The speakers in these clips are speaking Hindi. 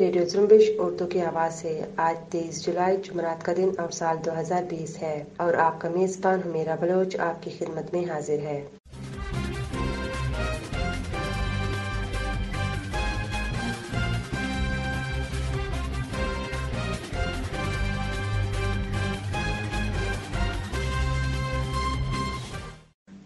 रेडियो जुम्बिश उर्दू की आवाज़ से आज 23 जुलाई जुमरात का दिन और साल 2020 है और आपका मेज़बान हमेरा बलोच आपकी खिदमत में हाजिर है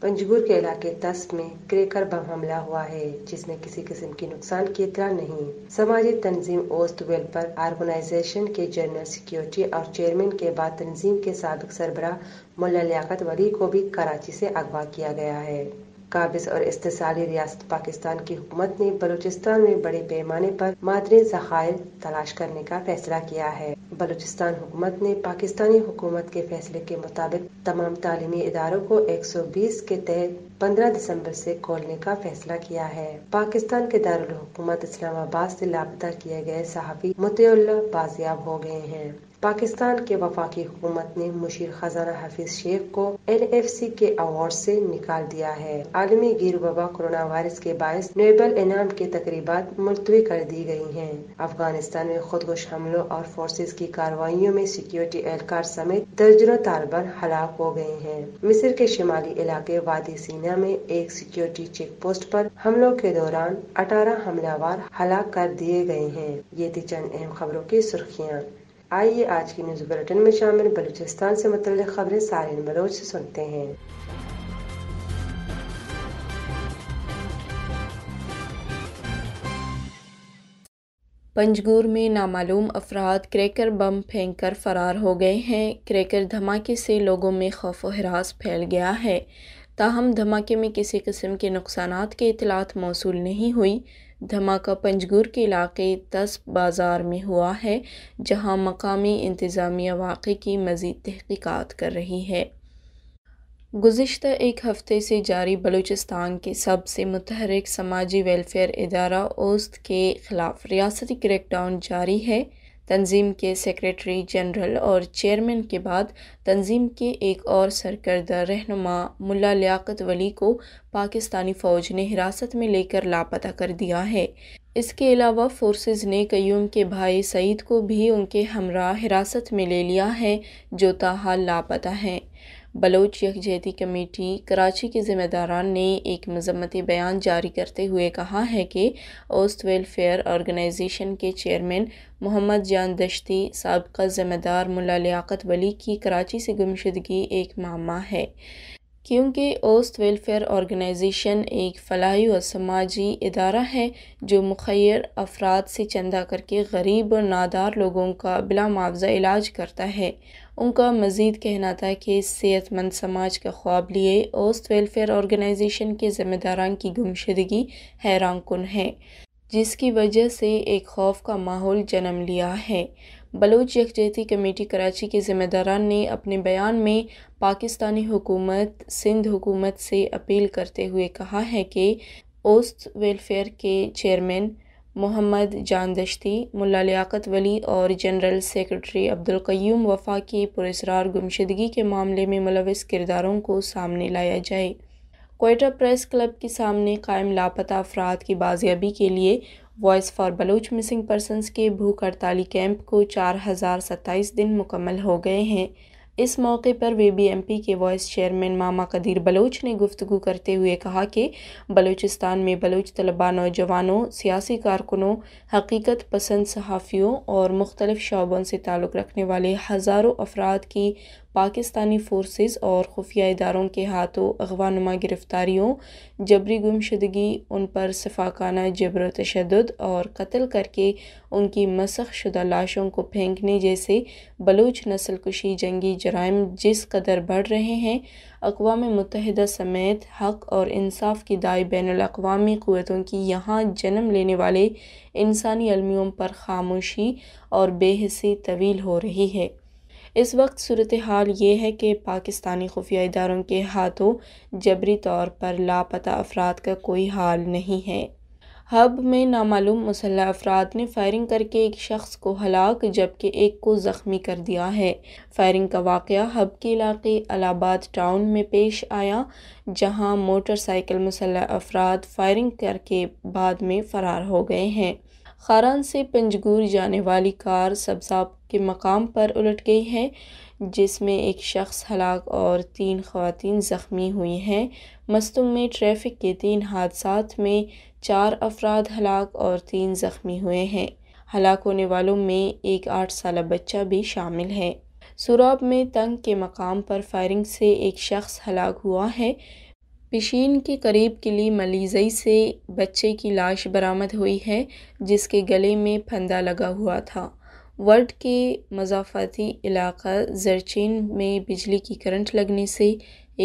पंजगुर के इलाके तस में क्रेकर बम हमला हुआ है जिसमें किसी किस्म की नुकसान की इतना नहीं समाजी तंजीम ओस्ट वेलफेयर ऑर्गेनाइजेशन के जनरल सिक्योरिटी और चेयरमैन के बाद तंजीम के सबक सरबरा मुला लियाकत वली को भी कराची से अगवा किया गया है काबिज और इस्तेसाली रियासत पाकिस्तान की हुकूमत ने बलूचिस्तान में बड़े पैमाने पर मादरी जखायर तलाश करने का फैसला किया है बलूचिस्तान हुकूमत ने पाकिस्तानी हुकूमत के फैसले के मुताबिक तमाम तालीमी इदारों को 120 के तहत 15 दिसंबर से खोलने का फैसला किया है पाकिस्तान के दारुल हुकूमत इस्लामाबाद से लापता किए गए सहाफ़ी मुतल्ला बाजियाब हो गए हैं पाकिस्तान के वफाकी हुकूमत ने मुशीर खजाना हफीज शेख को एन एफ सी के अवार्ड से निकाल दिया है आलमी गिर वबा कोरोना वायरस के बायस नोबल इनाम की तकरीबा मुलतवी कर दी गई है अफगानिस्तान में खुदकुश हमलों और फोर्सेज की कार्रवाईयों में सिक्योरिटी एहलकार समेत दर्जनों तालिबान हलाक हो गए हैं मिस्र के शिमाली इलाके वादी सीना में एक सिक्योरिटी चेक पोस्ट पर हमलों के दौरान अठारह हमलावर हलाक कर दिए गए हैं ये थी चंद अहम खबरों की सुर्खियाँ आइए आज की न्यूज बुलेटिन में शामिल बलूचिस्तान से मुतल खबरें सारे बलोच से सुनते हैं पंजगूर में नामालूम अफराद क्रैकर बम फेंककर फरार हो गए हैं क्रैकर धमाके से लोगों में खौफ हरास फैल गया है ताहम धमाके में किसी किस्म के नुकसान की इतलात मौसू नहीं हुई धमाका पंजगुर के इलाके दस बाज़ार में हुआ है जहाँ मकामी इंतज़ामिया वाक़े की मज़ीद तहकीकात कर रही है गुज्त एक हफ़्ते से जारी बलूचिस्तान के सबसे मुतहरक समाजी वेलफेयर इदारा ओस्त के ख़िलाफ़ रियासती क्रैकडाउन जारी है तंजीम के सेक्रेटरी जनरल और चेयरमैन के बाद तंजीम के एक और सरकर्दा रहनुमा मुल्ला लियाकत वली को पाकिस्तानी फ़ौज ने हिरासत में लेकर लापता कर दिया है इसके अलावा फोर्सेस ने कयूम के भाई सईद को भी उनके हमरा हिरासत में ले लिया है जो ताहाल लापता हैं बलोच यकजहती कमेटी कराची के ज़िम्मेदारान ने एक मजम्मती बयान जारी करते हुए कहा है कि ओस्ट वेलफेयर ऑर्गेनाइजेशन के चेयरमैन मोहम्मद जान दश्ती सबका ज़िम्मेदार मुला लियाकत वली की कराची से गुमशदगी एक मामा है क्योंकि ओस्त वेलफेयर ऑर्गेनाइजेशन एक फलाही और समाजी इदारा है जो मुखर अफराद से चंदा करके गरीब और नादार लोगों का बिला मुआवजा इलाज करता है उनका मज़ीद कहना था कि सेहतमंद समाज का ख्वाब लिए ओस्ट वेलफेयर ऑर्गेनाइजेशन के ज़िम्मेदारान की गुमशदगी हैरान कन है जिसकी वजह से एक खौफ का माहौल जन्म लिया है बलोच यकजहती कमेटी कराची के ज़िम्मेदारान ने अपने बयान में पाकिस्तानी हुकूमत सिंध हुकूमत से अपील करते हुए कहा है कि ओस्ट वेलफेयर के चेयरमैन मोहम्मद जानदश्ती मुला लियाकत वली और जनरल सेक्रेटरी क्यूम वफा की पुरस्रार गुमशदगी के मामले में मुलविस किरदारों को सामने लाया जाए कोयटा प्रेस क्लब के सामने कायम लापता अफराद की बाजियाबी के लिए voice for Baloch missing persons के भूख हड़ताली कैंप को चार हज़ार सत्ताईस दिन मुकम्मल हो गए हैं इस मौके पर पी के वाइस चेयरमैन मामा कदीर बलोच ने गुफ्तु करते हुए कहा कि बलूचिस्तान में बलोच तलबा नौजवानों सियासी कारकुनों हकीकत पसंद सहाफ़ियों और मुख्तलिफ शोबों से ताल्लुक़ रखने वाले हज़ारों अफराद की पाकिस्तानी फोर्सेस और खुफिया इदारों के हाथों अगवा नमा गिरफ़्तारियों जबरी गुमशदगी उन पर सफाकाना जबर तशद और कत्ल करके उनकी मसख शुदा लाशों को फेंकने जैसे बलूच नसलकुशी जंगी जराइम जिस कदर बढ़ रहे हैं अकवा मुतहद समेत हक और इंसाफ की दाई बैन अवी क़वतों की यहाँ जन्म लेने वाले इंसानी अलमियों पर खामोशी और बेहसी तवील हो रही है इस वक्त सूरत हाल ये है कि पाकिस्तानी खुफिया इदारों के हाथों जबरी तौर पर लापता अफराद का कोई हाल नहीं है हब में नामालूम मुसल्ह अफराद ने फायरिंग करके एक शख्स को हलाक जबकि एक को ज़ख्मी कर दिया है फायरिंग का वाक़ हब के इलाके अलाहाबाद टाउन में पेश आया जहां मोटरसाइकिल मुसल्ह अफराद फायरिंग करके बाद में फ़रार हो गए हैं खारान से पंजगूर जाने वाली कार सबसाब के मकाम पर उलट गई है जिसमें एक शख्स हलाक और तीन खातन ज़ख्मी हुई हैं मस्तुम में ट्रैफिक के तीन हादसा में चार अफराद हलाक और तीन ज़ख्मी हुए हैं हलाक होने वालों में एक आठ साल बच्चा भी शामिल है सूराब में तंग के मकाम पर फायरिंग से एक शख्स हलाक हुआ है पिशीन के करीब किली मलीजई से बच्चे की लाश बरामद हुई है जिसके गले में फंदा लगा हुआ था वर्ड के मजाफती इलाका जरचिन में बिजली की करंट लगने से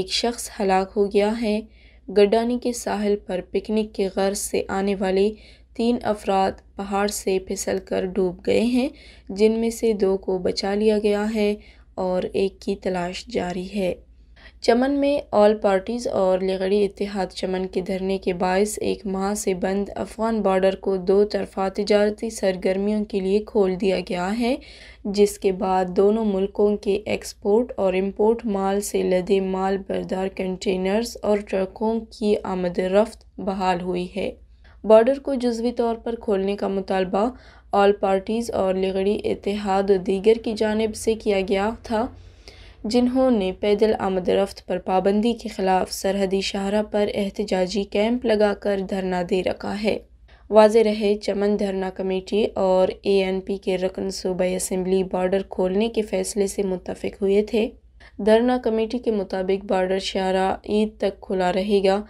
एक शख्स हलाक हो गया है गड्डानी के साहिल पर पिकनिक के गर्ज से आने वाले तीन अफराद पहाड़ से फिसल कर डूब गए हैं जिनमें से दो को बचा लिया गया है और एक की तलाश जारी है चमन में ऑल पार्टीज़ और लगड़ी इतिहाद चमन के धरने के बायस एक माह से बंद अफगान बॉर्डर को दो तरफा तजारती सरगर्मियों के लिए खोल दिया गया है जिसके बाद दोनों मुल्कों के एक्सपोर्ट और इम्पोर्ट माल से लदे माल बरदार कंटेनर्स और ट्रकों की आमद रफ्त बहाल हुई है बॉर्डर को जजवी तौर पर खोलने का मुतालबा ऑल पार्टीज़ और लगड़ी इतिहाद दीगर की जानब से किया गया था जिन्होंने पैदल आमदरफ्त पर पाबंदी के ख़िलाफ़ सरहदी शाहरा पर एहतजाजी कैंप लगाकर धरना दे रखा है वाज रहे चमन धरना कमेटी और ए एन पी के रकन सूबे असम्बली बॉर्डर खोलने के फ़ैसले से मुतफिक हुए थे धरना कमेटी के मुताबिक बॉर्डर शाहरा ईद तक खुला रहेगा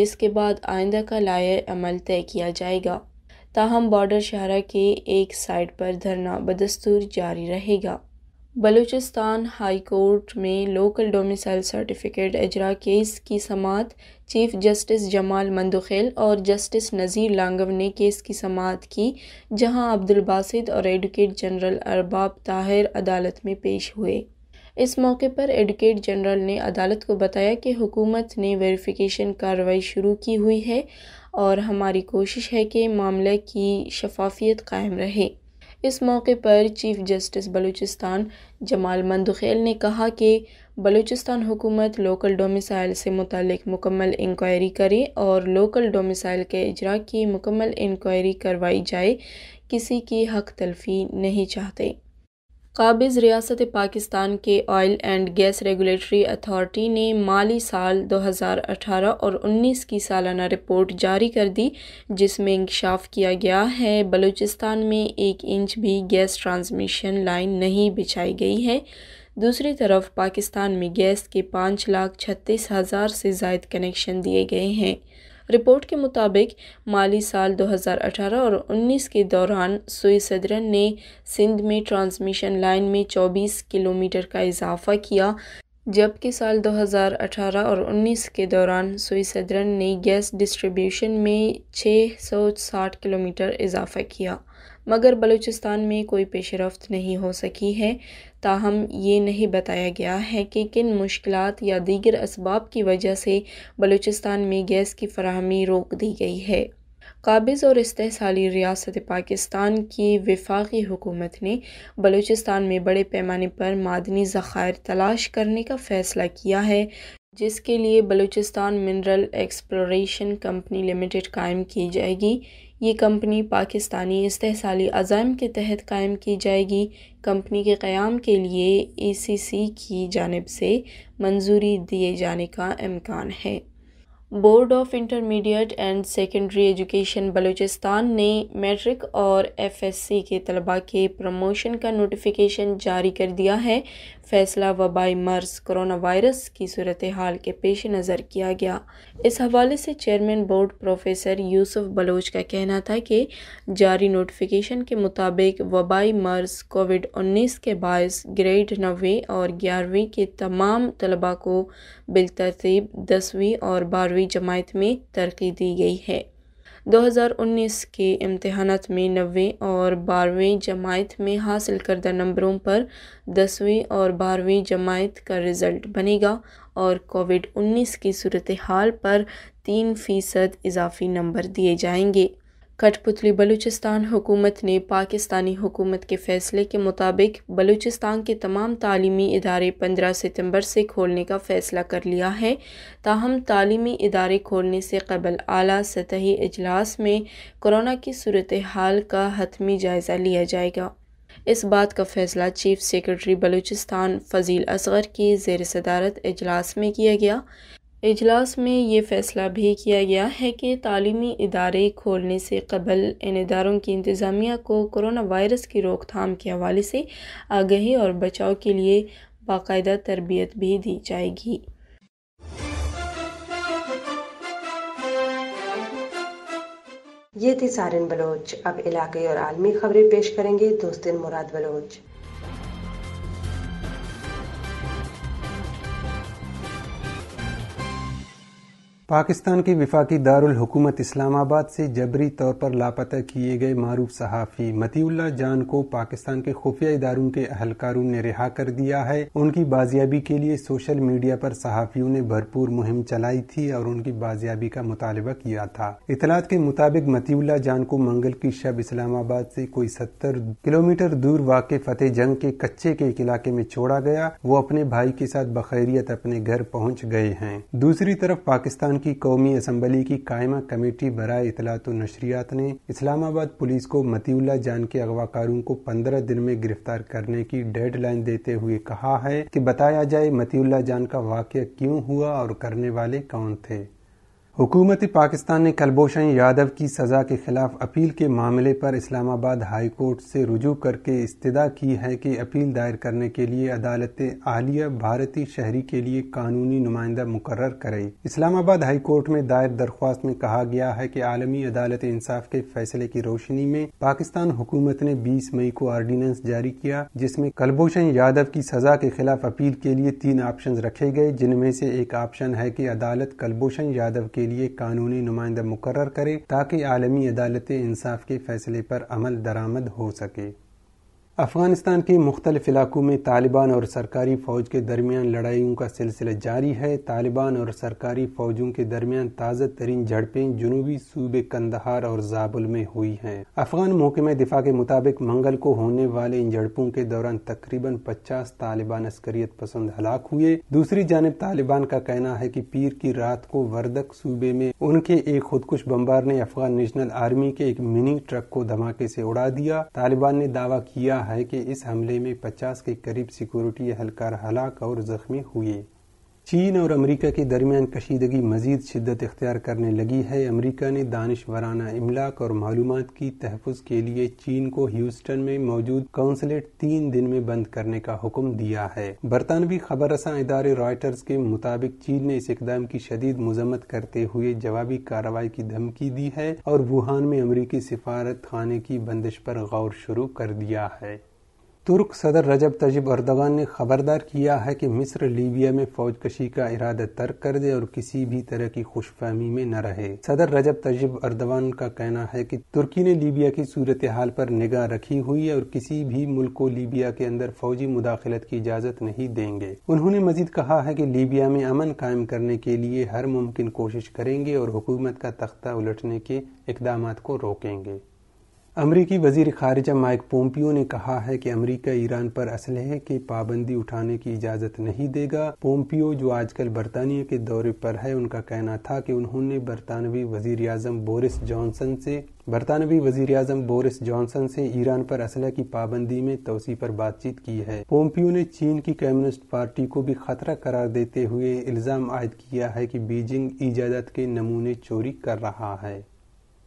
जिसके बाद आइंदा का लाए अमल तय किया जाएगा ताहम बॉर्डर शाहरा के एक साइड पर धरना बदस्तूर जारी रहेगा बलूचिस्तान हाई कोर्ट में लोकल डोमिसाइल सर्टिफिकेट अजरा केस की समात चीफ जस्टिस जमाल मंदुखेल और जस्टिस नज़ीर लांगव ने केस की समात की जहां अब्दुल बासित और एडवोकेट जनरल अरबाब ताहिर अदालत में पेश हुए इस मौके पर एडवोकेट जनरल ने अदालत को बताया कि हुकूमत ने वेरिफिकेशन कार्रवाई शुरू की हुई है और हमारी कोशिश है कि मामले की शफाफियत कायम रहे इस मौके पर चीफ जस्टिस बलूचिस्तान जमाल मंदुखेल ने कहा कि बलूचिस्तान हुकूमत लोकल डोमिसाइल से मुतक मुकम्मल इंक्वायरी करे और लोकल डोमिसाइल के इजरा की मुकम्मल इंक्वायरी करवाई जाए किसी की हक तलफी नहीं चाहते काबिज़ रियासत पाकिस्तान के oil and gas regulatory authority ने माली साल 2018 और 19 की सालाना रिपोर्ट जारी कर दी जिसमें इंकशाफ किया गया है बलूचिस्तान में एक इंच भी गैस ट्रांसमिशन लाइन नहीं बिछाई गई है दूसरी तरफ पाकिस्तान में गैस के पाँच लाख छत्तीस हज़ार से जायद कनेक्शन दिए गए हैं रिपोर्ट के मुताबिक माली साल 2018 और 19 के दौरान सुई सदरन ने सिंध में ट्रांसमिशन लाइन में 24 किलोमीटर का इजाफा किया जबकि साल 2018 और 19 के दौरान सुई सदरन ने गैस डिस्ट्रीब्यूशन में 660 किलोमीटर इजाफा किया मगर बलूचिस्तान में कोई पेश रफ्त नहीं हो सकी है ताहम ये नहीं बताया गया है कि किन मुश्किल या दीगर इसबाब की वजह से बलूचिस्तान में गैस की फरहमी रोक दी गई है काबिज़ और इस्तेसाली रियासत पाकिस्तान की विफाकी हुकूमत ने बलूचिस्तान में बड़े पैमाने पर मादनी ज़ख़ायर तलाश करने का फ़ैसला किया है जिसके लिए Balochistan mineral exploration company limited कायम की जाएगी ये कंपनी पाकिस्तानी इस्तेसाली अज़ाम के तहत कायम की जाएगी कंपनी के क़्याम के लिए ए सी सी की जानब से मंजूरी दिए जाने का इम्कान है board of intermediate and secondary education Balochistan ने मैट्रिक और एफएससी के तलबा के प्रमोशन का नोटिफिकेशन जारी कर दिया है फैसला वबाई मर्ज करोना वायरस की सूरत हाल के पेश नज़र किया गया इस हवाले से chairman board professor Yusuf Baloch का कहना था कि जारी नोटिफिकेशन के मुताबिक वबाई मर्ज कोविड उन्नीस के बायस ग्रेड नवे और ग्यारहवीं के तमाम तलबा को बिलतरतीब दसवीं और बारहवीं जमात में तरक्की दी गई है 2019 के इम्तहान में नबे और बारहवीं जमायत में हासिल करदा नंबरों पर दसवीं और बारहवीं जमायत का रिज़ल्ट बनेगा और कोविड 19 की सूरत हाल पर तीन फ़ीसद इजाफी नंबर दिए जाएंगे कठपुतली बलूचिस्तान हुकूमत ने पाकिस्तानी हुकूमत के फ़ैसले के मुताबिक बलूचिस्तान के तमाम तालीमी इदारे 15 सितंबर से खोलने का फ़ैसला कर लिया है ताहम तालीमी इदारे खोलने से कबल आला सतही अजलास में कोरोना की सूरत हाल का हतमी जायज़ा लिया जाएगा इस बात का फ़ैसला चीफ सेक्रेटरी बलूचिस्तान फ़जील असगर की जेर सदारत अजलास में किया गया इजलास में ये फ़ैसला भी किया गया है कि तालीमी इदारे खोलने से कबल इन इदारों की इंतज़ामिया को कोरोना वायरस की रोकथाम के हवाले से आगही और बचाव के लिए बाकायदा तरबियत भी दी जाएगी ये थी सारिन बलोच अब इलाके और आलमी खबरें पेश करेंगे दोस्तिन मुराद बलोच पाकिस्तान की विफाकी दारुल हुकूमत इस्लामाबाद से जबरी तौर पर लापता किए गए मारूफ सहाफ़ी मतीउल्ला जान को पाकिस्तान के खुफिया इदारों के अहलकारों ने रिहा कर दिया है उनकी बाजियाबी के लिए सोशल मीडिया पर सहाफ़ियों ने भरपूर मुहिम चलाई थी और उनकी बाजियाबी का मुतालबा किया था इतलात के मुताबिक मतीउल्ला जान को मंगल की शब इस्लामाबाद से कोई सत्तर किलोमीटर दूर वाक़ फतेह जंग के कच्चे के एक इलाके में छोड़ा गया वो अपने भाई के साथ बखैरियत अपने घर पहुँच गए हैं दूसरी तरफ पाकिस्तान की कौमी असम्बली की कायमा कमेटी बरा इतलात नशरियात ने इस्लामाबाद पुलिस को मतीउल्ला जान के अगवाकारों को पंद्रह दिन में गिरफ्तार करने की डेडलाइन देते हुए कहा है कि बताया जाए मतीउल्ला जान का वाक़ क्यों हुआ और करने वाले कौन थे हुकूमत पाकिस्तान ने कलभूषण यादव की सज़ा के खिलाफ अपील के मामले पर इस्लामाबाद हाई कोर्ट से रुजू करके इस्तदा की है कि अपील दायर करने के लिए अदालत आलिया भारतीय शहरी के लिए कानूनी नुमाइंदा मुकर करे इस्लामाबाद हाई कोर्ट में दायर दरख्वास्त में कहा गया है कि आलमी अदालत इंसाफ के फैसले की रोशनी में पाकिस्तान हुकूमत ने बीस मई को आर्डीनेंस जारी किया जिसमे कलभूषण यादव की सज़ा के खिलाफ अपील के लिए तीन ऑप्शन रखे गए जिनमें से एक ऑप्शन है की अदालत कलभूषण यादव के के लिए कानूनी नुमाइंदा मुकर करे ताकि आलमी अदालत इंसाफ के फैसले पर अमल दरामद हो सके अफगानिस्तान के मुख्तलिफ इलाकों में तालिबान और सरकारी फ़ौज के दरमियान लड़ाइयों का सिलसिला जारी है तालिबान और सरकारी फ़ौजों के दरमियान ताज़ा तरीन झड़पें जनूबी सूबे कंदहार और जाबुल में हुई हैं अफगान में दिफा के मुताबिक मंगल को होने वाले इन झड़पों के दौरान तकरीबन पचास तालिबान अस्करियत पसंद हलाक हुए दूसरी जानब तालिबान का कहना है की पीर की रात को वर्दक सूबे में उनके एक खुदकुश बम्बार ने अफगान नेशनल आर्मी के एक मिनी ट्रक को धमाके से उड़ा दिया तालिबान ने दावा किया है कि इस हमले में 50 के करीब सिक्योरिटी एहलकार हलाक और जख्मी हुए चीन और अमरीका के दरमियान कशीदगी मजीद शिदत इख्तियार करने लगी है अमरीका ने दानिश वराना इमलाक और मालूम की तहफ़ के लिए चीन को ह्यूस्टन में मौजूद कौंसलेट तीन दिन में बंद करने का हुक्म दिया है बरतानवी खबर रसा इदारे रॉयटर्स के मुताबिक चीन ने इस इकदाम की शदीद मजम्मत करते हुए जवाबी कार्रवाई की धमकी दी है और वुहान में अमरीकी सिफारत खाने की बंदिश पर गौर शुरू कर दिया है तुर्क सदर रजब तजिब अर्दगान ने खबरदार किया है कि मिस्र लीबिया में फौज कशी का इरादा तर्क कर दे और किसी भी तरह की खुशफहमी में न रहे सदर रजब तजिब अर्दवान का कहना है कि तुर्की ने लीबिया की सूरत हाल पर निगाह रखी हुई है और किसी भी मुल्क को लीबिया के अंदर फौजी मुदाखलत की इजाजत नहीं देंगे उन्होंने मजीद कहा है की लीबिया में अमन कायम करने के लिए हर मुमकिन कोशिश करेंगे और हुकूमत का तख्ता उलटने के इकदाम को रोकेंगे अमरीकी वजीर खारजा माइक पोम्पियो ने कहा है कि अमरीका ईरान पर असलहे की पाबंदी उठाने की इजाज़त नहीं देगा पोम्पियो जो आजकल बरतानिया के दौरे पर है उनका कहना था कि उन्होंने बरतानवी वजीर अजम बोरिस जॉनसन से बरतानवी वजीर अजम बोरिस जॉनसन से ईरान पर असलह की पाबंदी में तोसी पर बातचीत की है पोम्पियो ने चीन की कम्युनिस्ट पार्टी को भी खतरा करार देते हुए इल्ज़ाम आयद किया है कि बीजिंग इजाजत के नमूने चोरी कर रहा है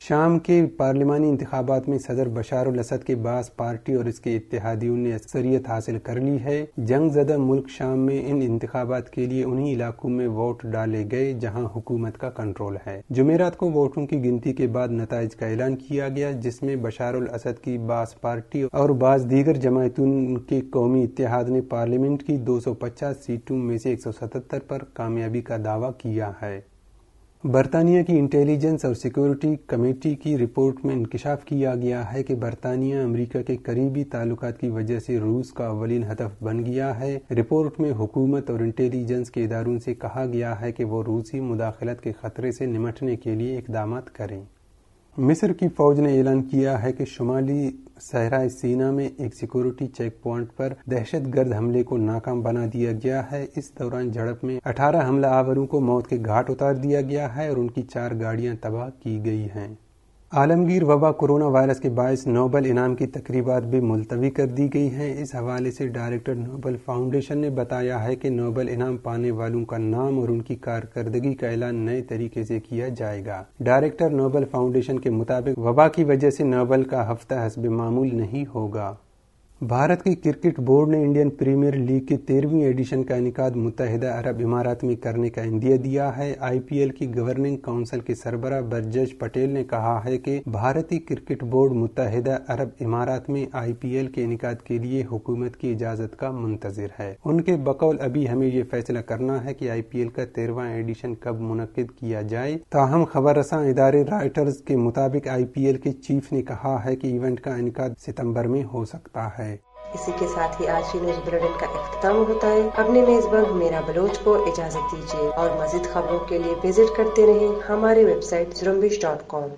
शाम के पार्लिमानी इंतबात में सदर बशार असद के बास पार्टी और इसके इतिहादियों ने अक्सरियत हासिल कर ली है जंग जदा मुल्क शाम में इन इंतबात के लिए उन्हीं इलाकों में वोट डाले गए जहां हुकूमत का कंट्रोल है जुमेरात को वोटों की गिनती के बाद नतज का ऐलान किया गया जिसमें बशार असद की बास पार्टी और बास दीगर जमायतों के कौमी इतिहाद ने पार्लियामेंट की दो सौ पचास सीटों में से एक सौ सतहत्तर पर कामयाबी का दावा किया है बरतानिया की इंटेलिजेंस और सिक्योरिटी कमेटी की रिपोर्ट में इंकशाफ किया गया है कि बरतानिया अमरीका के करीबी ताल्लुक की वजह से रूस का अवलिन हदफ बन गया है रिपोर्ट में हुकूमत और इंटेलिजेंस के इदारों से कहा गया है कि वो रूसी मुदाखलत के खतरे से निमटने के लिए इकदाम करें मिस्र की फौज ने ऐलान किया है कि शुमाली सहरा सीना में एक सिक्योरिटी चेक प्वाइंट पर दहशत गर्द हमले को नाकाम बना दिया गया है इस दौरान झड़प में 18 हमला आवरों को मौत के घाट उतार दिया गया है और उनकी चार गाड़ियां तबाह की गई हैं आलमगीर वबा कोरोना वायरस के बायस नोबल इनाम की तकरीबा भी मुलतवी कर दी गई हैं इस हवाले से डायरेक्टर नोबल फाउंडेशन ने बताया है कि नोबल इनाम पाने वालों का नाम और उनकी कारकर्दगी का ऐलान नए तरीके से किया जाएगा डायरेक्टर नोबल फाउंडेशन के मुताबिक वबा की वजह से नोबल का हफ्ता हसब मामूल नहीं होगा भारत की क्रिकेट बोर्ड ने इंडियन प्रीमियर लीग के तेरहवीं एडिशन का इनका मुतहदा अरब इमारात में करने का इंदिया दिया है आईपीएल की गवर्निंग काउंसिल के सरबरा ब्रजेश पटेल ने कहा है कि भारतीय क्रिकेट बोर्ड मुतहदा अरब इमारात में आईपीएल के इनका के लिए हुकूमत की इजाजत का मुंतजर है उनके बकौल अभी हमें ये फैसला करना है की आई पी एल का तेरहवा एडिशन कब मुनद किया जाए ताहम खबर रसा इदारे राइटर्स के मुताबिक आई पी एल के चीफ ने कहा है की इवेंट का इनका सितम्बर में हो सकता है इसी के साथ ही आज की न्यूज बुलेटिन का अख्ताम होता है अपने मेजबान मेरा बलोच को इजाजत दीजिए और मजीद खबरों के लिए विजिट करते रहे हमारे वेबसाइट जुरम्बिश डॉट कॉम